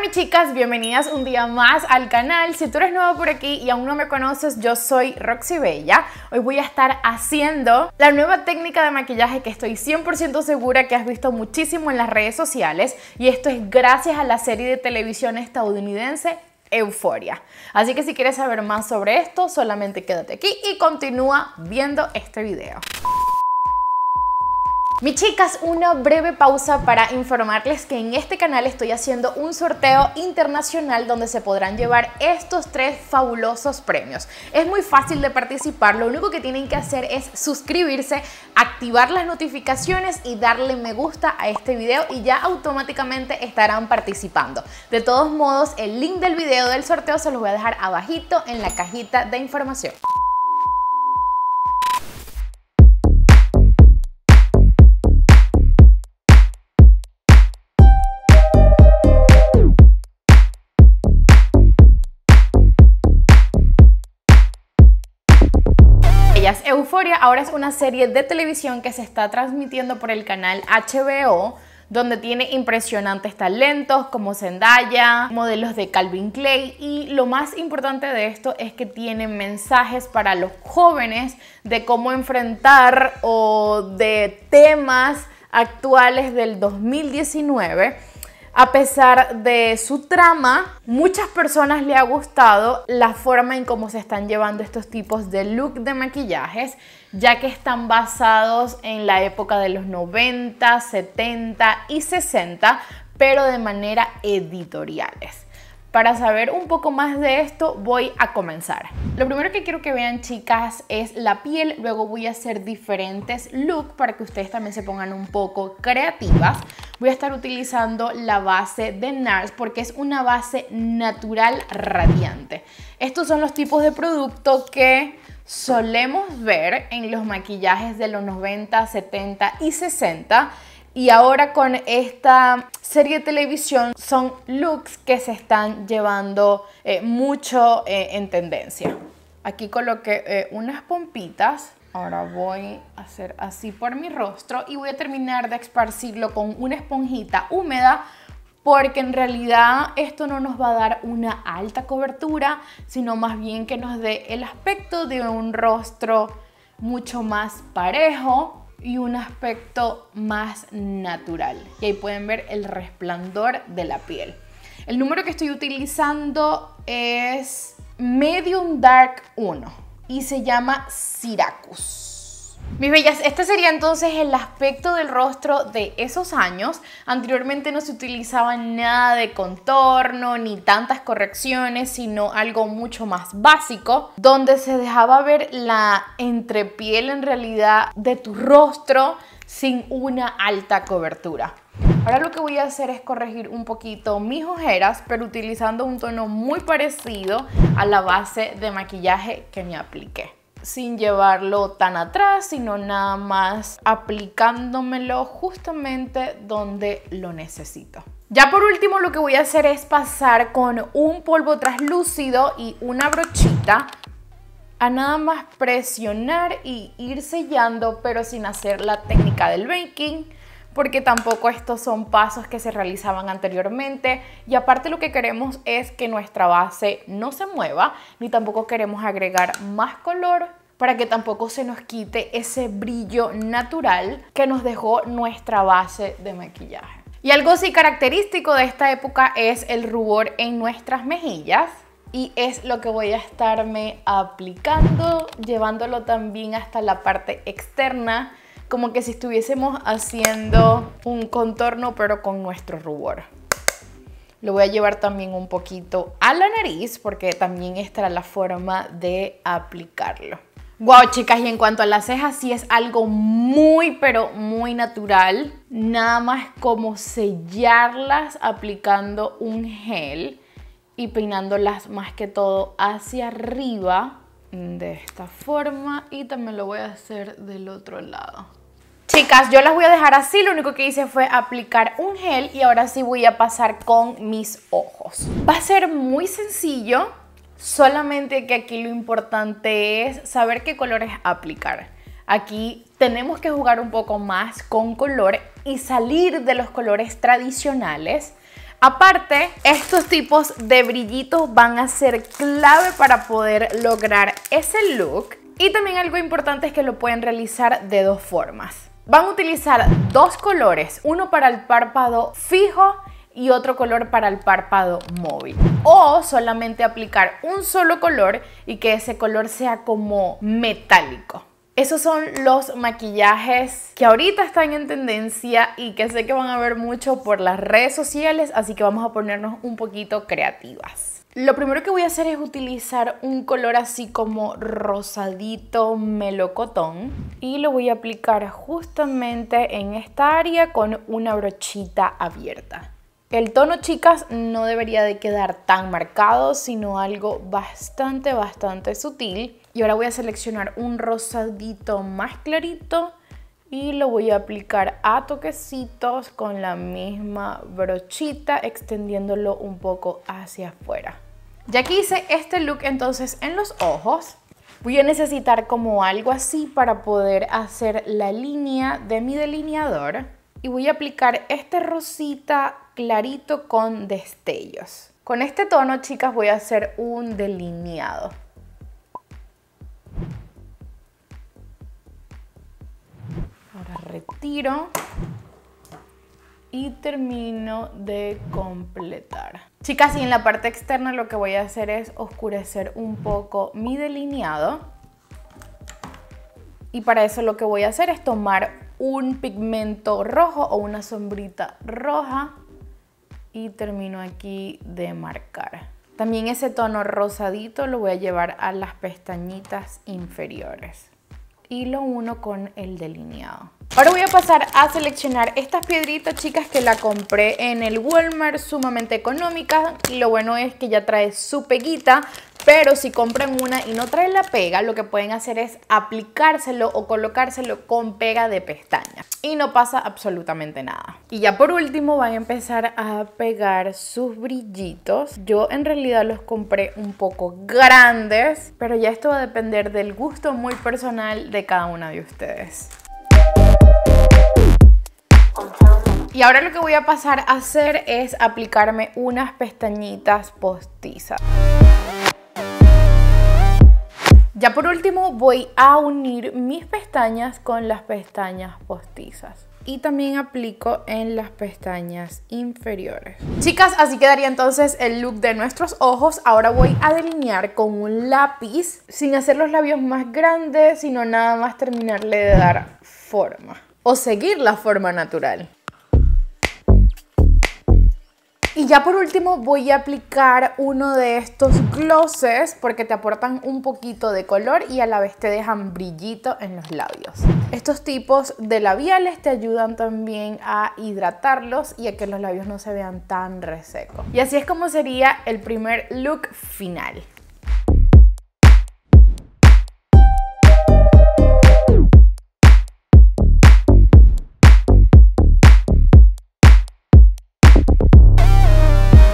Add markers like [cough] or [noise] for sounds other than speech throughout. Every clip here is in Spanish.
mis chicas, bienvenidas un día más al canal. Si tú eres nuevo por aquí y aún no me conoces, yo soy Roxy Bella. Hoy voy a estar haciendo la nueva técnica de maquillaje que estoy 100% segura que has visto muchísimo en las redes sociales y esto es gracias a la serie de televisión estadounidense euforia. Así que si quieres saber más sobre esto, solamente quédate aquí y continúa viendo este video. Mis chicas, una breve pausa para informarles que en este canal estoy haciendo un sorteo internacional donde se podrán llevar estos tres fabulosos premios. Es muy fácil de participar, lo único que tienen que hacer es suscribirse, activar las notificaciones y darle me gusta a este video y ya automáticamente estarán participando. De todos modos, el link del video del sorteo se los voy a dejar abajito en la cajita de información. Euphoria Euforia ahora es una serie de televisión que se está transmitiendo por el canal HBO donde tiene impresionantes talentos como Zendaya, modelos de Calvin Klein y lo más importante de esto es que tiene mensajes para los jóvenes de cómo enfrentar o de temas actuales del 2019 a pesar de su trama, muchas personas le ha gustado la forma en cómo se están llevando estos tipos de look de maquillajes, ya que están basados en la época de los 90, 70 y 60, pero de manera editoriales. Para saber un poco más de esto voy a comenzar. Lo primero que quiero que vean chicas es la piel, luego voy a hacer diferentes looks para que ustedes también se pongan un poco creativas. Voy a estar utilizando la base de NARS porque es una base natural radiante. Estos son los tipos de producto que solemos ver en los maquillajes de los 90, 70 y 60 y ahora con esta serie de televisión son looks que se están llevando eh, mucho eh, en tendencia. Aquí coloqué eh, unas pompitas. Ahora voy a hacer así por mi rostro y voy a terminar de esparcirlo con una esponjita húmeda porque en realidad esto no nos va a dar una alta cobertura, sino más bien que nos dé el aspecto de un rostro mucho más parejo y un aspecto más natural. Y ahí pueden ver el resplandor de la piel. El número que estoy utilizando es Medium Dark 1 y se llama Syracuse. Mis bellas, este sería entonces el aspecto del rostro de esos años. Anteriormente no se utilizaba nada de contorno ni tantas correcciones, sino algo mucho más básico, donde se dejaba ver la entrepiel en realidad de tu rostro sin una alta cobertura. Ahora lo que voy a hacer es corregir un poquito mis ojeras, pero utilizando un tono muy parecido a la base de maquillaje que me apliqué sin llevarlo tan atrás, sino nada más aplicándomelo justamente donde lo necesito. Ya por último lo que voy a hacer es pasar con un polvo traslúcido y una brochita a nada más presionar y ir sellando pero sin hacer la técnica del baking porque tampoco estos son pasos que se realizaban anteriormente y aparte lo que queremos es que nuestra base no se mueva ni tampoco queremos agregar más color para que tampoco se nos quite ese brillo natural que nos dejó nuestra base de maquillaje. Y algo sí característico de esta época es el rubor en nuestras mejillas y es lo que voy a estarme aplicando, llevándolo también hasta la parte externa como que si estuviésemos haciendo un contorno pero con nuestro rubor. Lo voy a llevar también un poquito a la nariz porque también era la forma de aplicarlo. Wow, chicas, y en cuanto a las cejas, sí es algo muy, pero muy natural. Nada más como sellarlas aplicando un gel y peinándolas más que todo hacia arriba de esta forma y también lo voy a hacer del otro lado. Chicas, yo las voy a dejar así, lo único que hice fue aplicar un gel y ahora sí voy a pasar con mis ojos. Va a ser muy sencillo, solamente que aquí lo importante es saber qué colores aplicar. Aquí tenemos que jugar un poco más con color y salir de los colores tradicionales. Aparte, estos tipos de brillitos van a ser clave para poder lograr ese look. Y también algo importante es que lo pueden realizar de dos formas Van a utilizar dos colores, uno para el párpado fijo y otro color para el párpado móvil. O solamente aplicar un solo color y que ese color sea como metálico. Esos son los maquillajes que ahorita están en tendencia y que sé que van a ver mucho por las redes sociales, así que vamos a ponernos un poquito creativas. Lo primero que voy a hacer es utilizar un color así como rosadito melocotón y lo voy a aplicar justamente en esta área con una brochita abierta. El tono, chicas, no debería de quedar tan marcado, sino algo bastante, bastante sutil. Y ahora voy a seleccionar un rosadito más clarito y lo voy a aplicar a toquecitos con la misma brochita extendiéndolo un poco hacia afuera. Ya que hice este look entonces en los ojos, voy a necesitar como algo así para poder hacer la línea de mi delineador y voy a aplicar este rosita clarito con destellos. Con este tono, chicas, voy a hacer un delineado. retiro y termino de completar. Chicas, y en la parte externa lo que voy a hacer es oscurecer un poco mi delineado. Y para eso lo que voy a hacer es tomar un pigmento rojo o una sombrita roja y termino aquí de marcar. También ese tono rosadito lo voy a llevar a las pestañitas inferiores y lo uno con el delineado. Ahora voy a pasar a seleccionar estas piedritas, chicas, que la compré en el Walmart, sumamente económicas. Lo bueno es que ya trae su peguita, pero si compran una y no trae la pega, lo que pueden hacer es aplicárselo o colocárselo con pega de pestaña. Y no pasa absolutamente nada. Y ya por último van a empezar a pegar sus brillitos. Yo en realidad los compré un poco grandes, pero ya esto va a depender del gusto muy personal de cada una de ustedes. Y ahora lo que voy a pasar a hacer es aplicarme unas pestañitas postizas. Ya por último voy a unir mis pestañas con las pestañas postizas y también aplico en las pestañas inferiores. Chicas, así quedaría entonces el look de nuestros ojos. Ahora voy a delinear con un lápiz sin hacer los labios más grandes, sino nada más terminarle de dar forma o seguir la forma natural. Y ya por último voy a aplicar uno de estos glosses porque te aportan un poquito de color y a la vez te dejan brillito en los labios. Estos tipos de labiales te ayudan también a hidratarlos y a que los labios no se vean tan resecos. Y así es como sería el primer look final.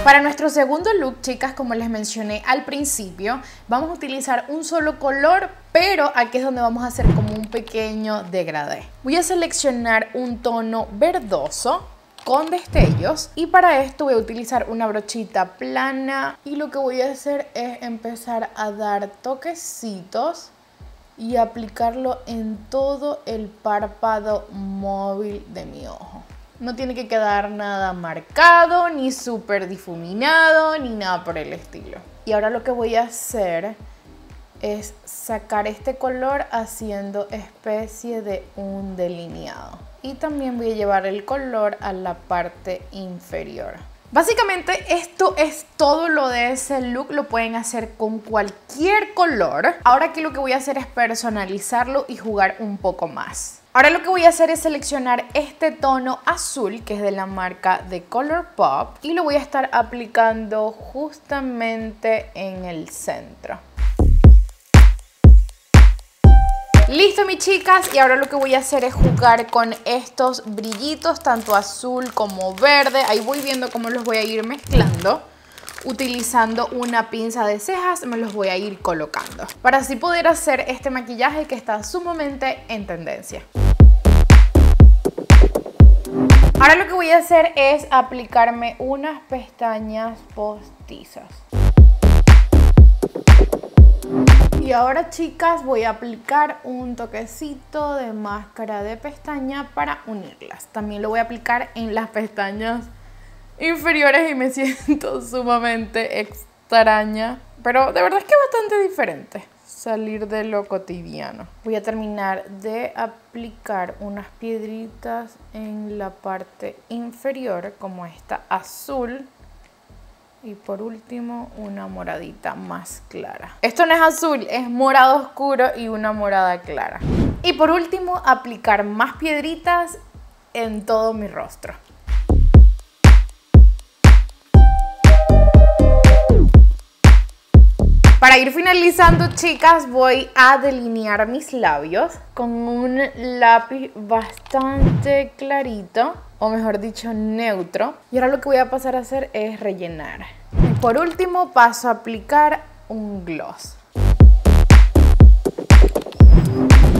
Para nuestro segundo look, chicas, como les mencioné al principio, vamos a utilizar un solo color, pero aquí es donde vamos a hacer como un pequeño degradé. Voy a seleccionar un tono verdoso con destellos y para esto voy a utilizar una brochita plana y lo que voy a hacer es empezar a dar toquecitos y aplicarlo en todo el párpado móvil de mi ojo. No tiene que quedar nada marcado, ni super difuminado, ni nada por el estilo. Y ahora lo que voy a hacer es sacar este color haciendo especie de un delineado. Y también voy a llevar el color a la parte inferior. Básicamente esto es todo lo de ese look, lo pueden hacer con cualquier color. Ahora aquí lo que voy a hacer es personalizarlo y jugar un poco más. Ahora lo que voy a hacer es seleccionar este tono azul que es de la marca de Colourpop y lo voy a estar aplicando justamente en el centro. Listo mis chicas y ahora lo que voy a hacer es jugar con estos brillitos tanto azul como verde. Ahí voy viendo cómo los voy a ir mezclando. Utilizando una pinza de cejas me los voy a ir colocando para así poder hacer este maquillaje que está sumamente en tendencia. Ahora lo que voy a hacer es aplicarme unas pestañas postizas. Y ahora chicas voy a aplicar un toquecito de máscara de pestaña para unirlas. También lo voy a aplicar en las pestañas inferiores y me [laughs] siento sumamente extraña. Pero de verdad es que bastante diferente salir de lo cotidiano. Voy a terminar de aplicar unas piedritas en la parte inferior como esta azul y por último una moradita más clara. Esto no es azul, es morado oscuro y una morada clara. Y por último aplicar más piedritas en todo mi rostro. Para ir finalizando, chicas, voy a delinear mis labios con un lápiz bastante clarito, o mejor dicho, neutro. Y ahora lo que voy a pasar a hacer es rellenar. Y por último, paso a aplicar un gloss.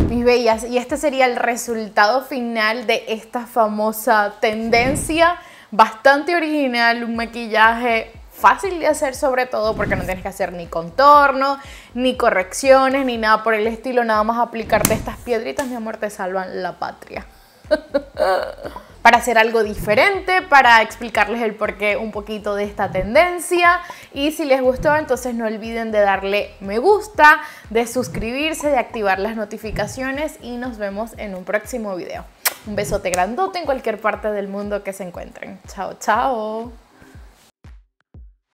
Mis bellas, y este sería el resultado final de esta famosa tendencia bastante original, un maquillaje fácil de hacer sobre todo porque no tienes que hacer ni contorno, ni correcciones, ni nada por el estilo, nada más aplicarte estas piedritas, mi amor, te salvan la patria. [laughs] para hacer algo diferente, para explicarles el porqué un poquito de esta tendencia. Y si les gustó, entonces no olviden de darle me gusta, de suscribirse, de activar las notificaciones y nos vemos en un próximo video. Un besote grandote en cualquier parte del mundo que se encuentren. Chao, chao.